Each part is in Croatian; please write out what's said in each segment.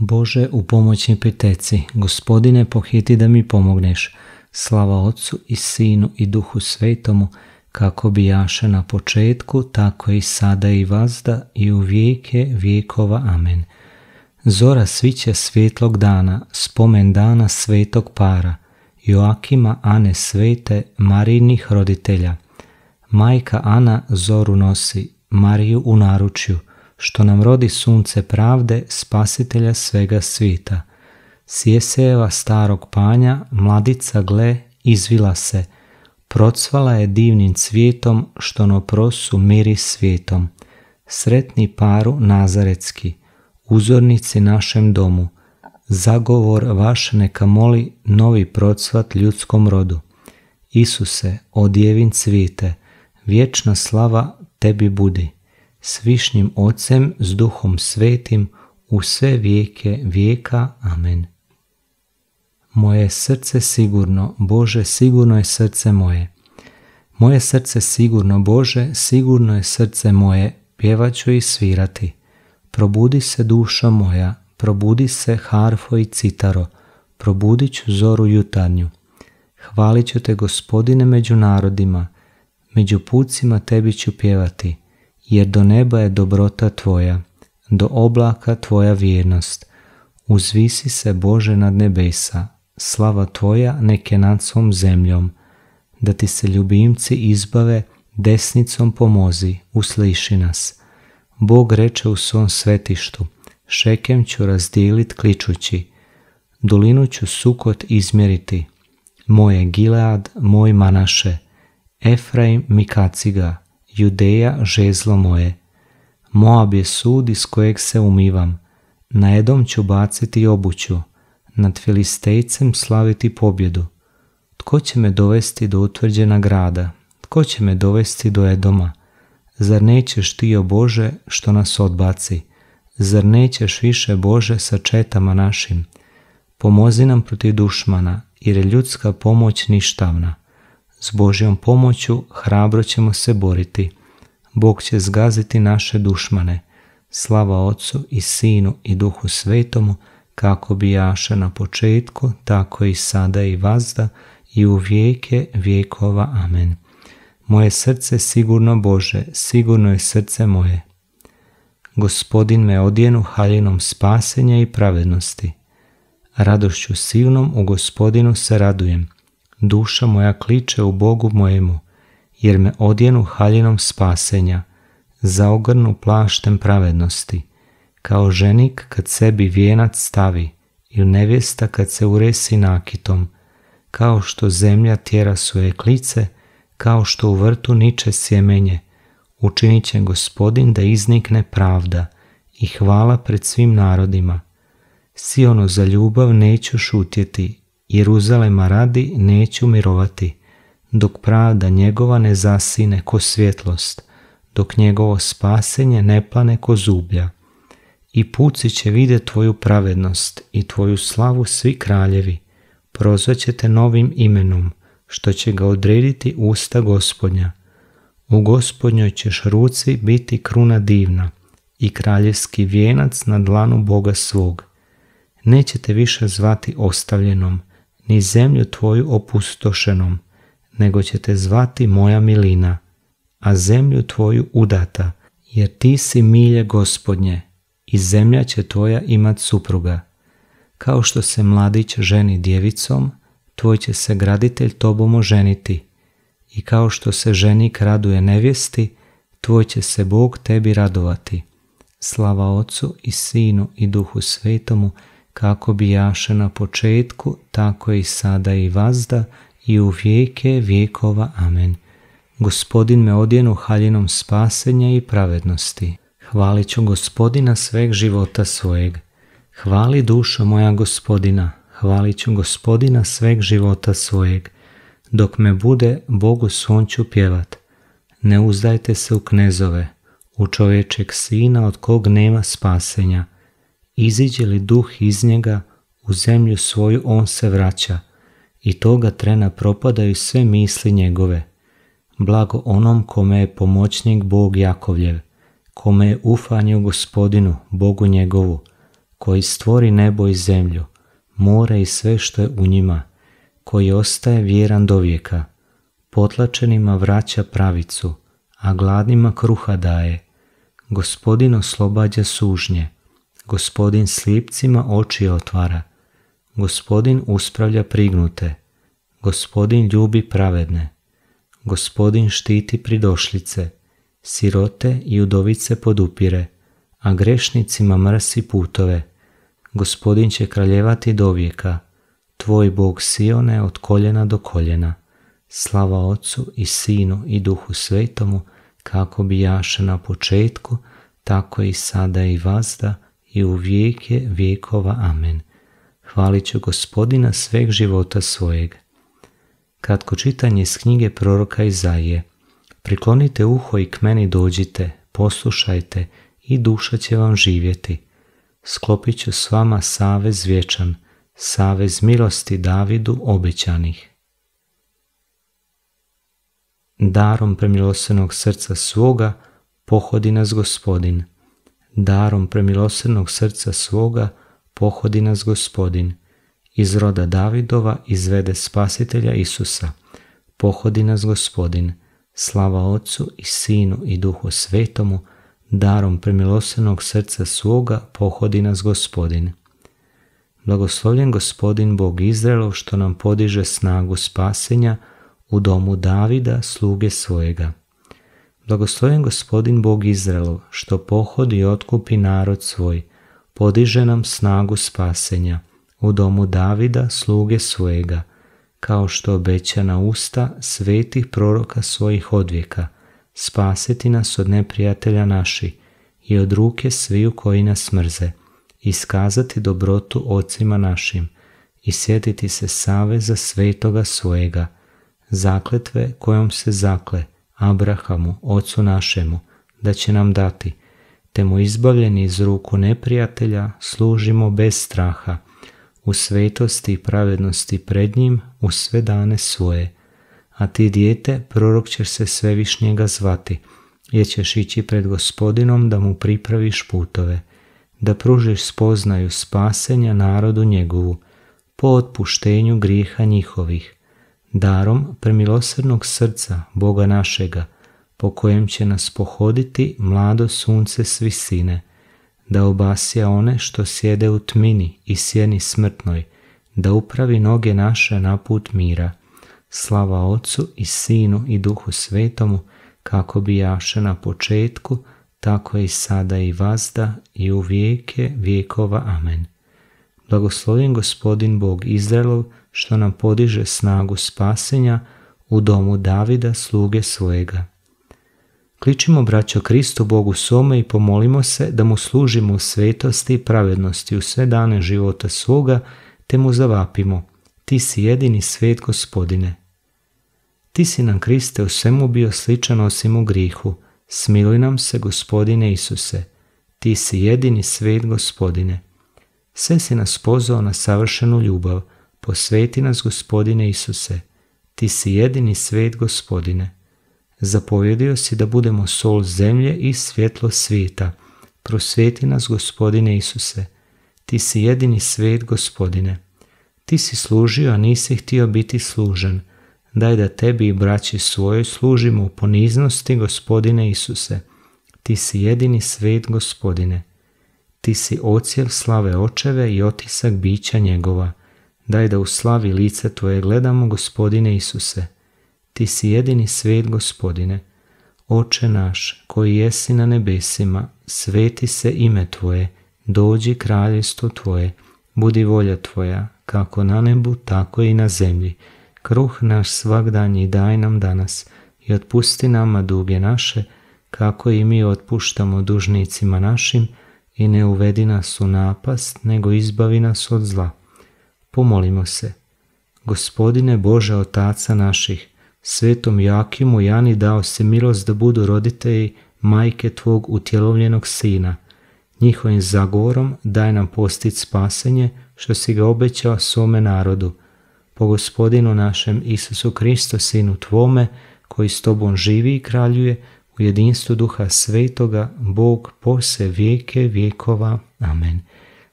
Bože u pomoćni piteci, gospodine pohiti da mi pomogneš, slava Otcu i Sinu i Duhu Svetomu, kako bi jaše na početku, tako i sada i vazda i u vijeke vijekova. Amen. Zora sviće svjetlog dana, spomen dana svetog para, Joakima Ane Svete, Marinih roditelja. Majka Ana zoru nosi, Mariju u naručju, što nam rodi sunce pravde, spasitelja svega svita. Sjeseva starog panja, mladica gle, izvila se, procvala je divnim cvijetom, što no prosu miri svijetom. Sretni paru nazaretski, uzornici našem domu, zagovor vaš neka moli novi procvat ljudskom rodu. Isuse, odjevin cvite, vječna slava tebi budi s višnjim ocem, s duhom svetim, u sve vijeke vijeka. Amen. Moje srce sigurno, Bože, sigurno je srce moje. Moje srce sigurno, Bože, sigurno je srce moje, pjevaću i svirati. Probudi se duša moja, probudi se harfo i citaro, probudit ću zoru jutarnju. Hvalit ću te gospodine među narodima, među pucima tebi ću pjevati jer do neba je dobrota Tvoja, do oblaka Tvoja vjernost. Uzvisi se Bože nad nebesa, slava Tvoja neke nad svom zemljom, da ti se ljubimci izbave, desnicom pomozi, usliši nas. Bog reče u svom svetištu, šekem ću razdijelit kličući, dolinu ću sukot izmjeriti, moje Gilead, moj Manaše, Efraim Mikaciga. Judeja žezlo moje. Moab je sud iz kojeg se umivam, na Edom ću baciti obuću, nad Filistejcem slaviti pobjedu. Tko će me dovesti do utvrđena grada? Tko će me dovesti do Edoma? Zar nećeš ti, o Bože, što nas odbaci? Zar nećeš više, Bože, sa četama našim? Pomozi nam protiv dušmana, jer je ljudska pomoć ništavna. S Božjom pomoću hrabro ćemo se boriti. Bog će zgaziti naše dušmane. Slava Otcu i Sinu i Duhu Svetomu, kako bi jaša na početku, tako i sada i vazda, i u vijeke vijekova. Amen. Moje srce sigurno Bože, sigurno je srce moje. Gospodin me odjenu haljenom spasenja i pravednosti. Radošću silnom u gospodinu se radujem Duša moja kliče u Bogu mojemu, jer me odjenu haljinom spasenja, zaogrnu plaštem pravednosti, kao ženik kad sebi vijenac stavi, ili nevjesta kad se uresi nakitom, kao što zemlja tjera svoje klice, kao što u vrtu niče sjemenje, učinit će gospodin da iznikne pravda i hvala pred svim narodima. Siono za ljubav neću šutjeti Jeruzalema radi neću mirovati, dok pravda njegova ne zasine ko svjetlost, dok njegovo spasenje ne plane ko zublja. I puci će vide tvoju pravednost i tvoju slavu svi kraljevi, prozvaće novim imenom, što će ga odrediti usta gospodnja. U gospodnjoj ćeš ruci biti kruna divna i kraljevski vijenac na dlanu Boga svog. Nećete više zvati ostavljenom, ni zemlju tvoju opustošenom, nego će te zvati moja milina, a zemlju tvoju udata, jer ti si milje gospodnje i zemlja će tvoja imat supruga. Kao što se mladić ženi djevicom, tvoj će se graditelj tobom oženiti. I kao što se ženik raduje nevjesti, tvoj će se Bog tebi radovati. Slava Otcu i Sinu i Duhu Svetomu, kako bi jaše na početku, tako i sada i vazda, i u vijeke vijekova. Amen. Gospodin me odjenu haljinom spasenja i pravednosti. Hvalit ću gospodina sveg života svojeg. Hvali dušo moja gospodina, hvalit ću gospodina sveg života svojeg. Dok me bude, Bogu sunću ću pjevat. Ne uzdajte se u knezove, u čovječeg sina od kog nema spasenja – Iziđe li duh iz njega, u zemlju svoju on se vraća i toga trena propadaju sve misli njegove. Blago onom kome je pomoćnik Bog Jakovljev, kome je ufanje gospodinu, Bogu njegovu, koji stvori nebo i zemlju, more i sve što je u njima, koji ostaje vjeran do vijeka, potlačenima vraća pravicu, a gladnima kruha daje, gospodin oslobađa sužnje, Gospodin slipcima oči otvara. Gospodin uspravlja prignute. Gospodin ljubi pravedne. Gospodin štiti pridošlice. Sirote i udovice podupire, a grešnicima mrsi putove. Gospodin će kraljevati do vijeka. Tvoj Bog Sione od koljena do koljena. Slava Otcu i Sinu i Duhu Svetomu, kako bi jaše na početku, tako i sada i vazda, i u vijeke vijekova. Amen. Hvalit ću gospodina sveg života svojeg. Kratko čitanje iz knjige proroka Izaije. Priklonite uho i k meni dođite, poslušajte i duša će vam živjeti. Sklopit ću s vama savez vječan, savez milosti Davidu obećanih. Darom premilosenog srca svoga pohodi nas gospodin – darom premilosrednog srca svoga pohodi nas gospodin, iz roda Davidova izvede spasitelja Isusa, pohodi nas gospodin, slava Ocu i Sinu i Duhu Svetomu, darom premilosrednog srca svoga pohodi nas gospodin. Blagoslovljen gospodin Bog Izraelov što nam podiže snagu spasenja u domu Davida, sluge svojega Blagosloven gospodin Bog Izraelov, što pohodi i otkupi narod svoj, podiže nam snagu spasenja u domu Davida, sluge svojega, kao što obeća na usta svetih proroka svojih odvijeka, spasiti nas od neprijatelja naši i od ruke sviju koji nas mrze, iskazati dobrotu ocima našim i sjetiti se saveza svetoga svojega, zakletve kojom se zakle, Abrahamu, ocu našemu, da će nam dati, te mu izbavljeni iz ruku neprijatelja služimo bez straha, u svetosti i pravednosti pred njim u sve dane svoje. A ti dijete prorok ćeš se svevišnjega zvati, jer ćeš ići pred gospodinom da mu pripraviš putove, da pružiš spoznaju spasenja narodu njegovu, po otpuštenju grijeha njihovih, darom premilosrednog srca Boga našega, po kojem će nas pohoditi mlado sunce svisine, da obasja one što sjede u tmini i sjeni smrtnoj, da upravi noge naše na put mira. Slava Ocu i Sinu i Duhu Svetomu, kako bi jaše na početku, tako i sada i vazda i u vijeke vijekova. Amen. Blagoslovim gospodin Bog Izraelov, što nam podiže snagu spasenja u domu Davida, sluge svojega. Kličimo, braćo Kristu, Bogu svome i pomolimo se da mu služimo u svetosti i pravednosti u sve dane života svoga, te mu zavapimo, ti si jedini svet gospodine. Ti si nam, Kriste, u svemu bio sličan osim u grihu, Smili nam se, gospodine Isuse, ti si jedini svet gospodine. Sve si nas pozvao na savršenu ljubav, Posveti nas, gospodine Isuse, ti si jedini svet, gospodine. Zapovjedio si da budemo sol zemlje i svjetlo svijeta. Prosveti nas, gospodine Isuse, ti si jedini svet, gospodine. Ti si služio, a nisi htio biti služen. Daj da tebi i braći svojoj služimo u poniznosti, gospodine Isuse. Ti si jedini svet, gospodine. Ti si ocijev slave očeve i otisak bića njegova. Daj da u slavi lice Tvoje gledamo, Gospodine Isuse. Ti si jedini svet, Gospodine. Oče naš, koji jesi na nebesima, sveti se ime Tvoje, dođi kraljestvo Tvoje, budi volja Tvoja, kako na nebu, tako i na zemlji. Kruh naš svakdanji daj nam danas i otpusti nama duge naše, kako i mi otpuštamo dužnicima našim i ne uvedi nas u napast, nego izbavi nas od zla Pomolimo se. Gospodine Bože Otaca naših, svetom Jakimu Jani dao se milost da budu roditelji majke Tvog utjelovljenog sina. Njihovim zagovorom daj nam postit spasenje što si ga obećao svome narodu. Po gospodinu našem Isusu Kristo, sinu Tvome, koji s Tobom živi i kraljuje, u jedinstvu duha svetoga, Bog pose vijeke vijekova. Amen.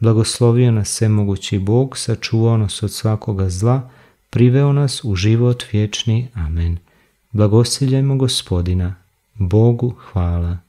Blagoslovio nas svemogući Bog, sačuvao nas od svakoga zla, priveo nas u život vječni. Amen. Blagosiljajmo gospodina. Bogu hvala.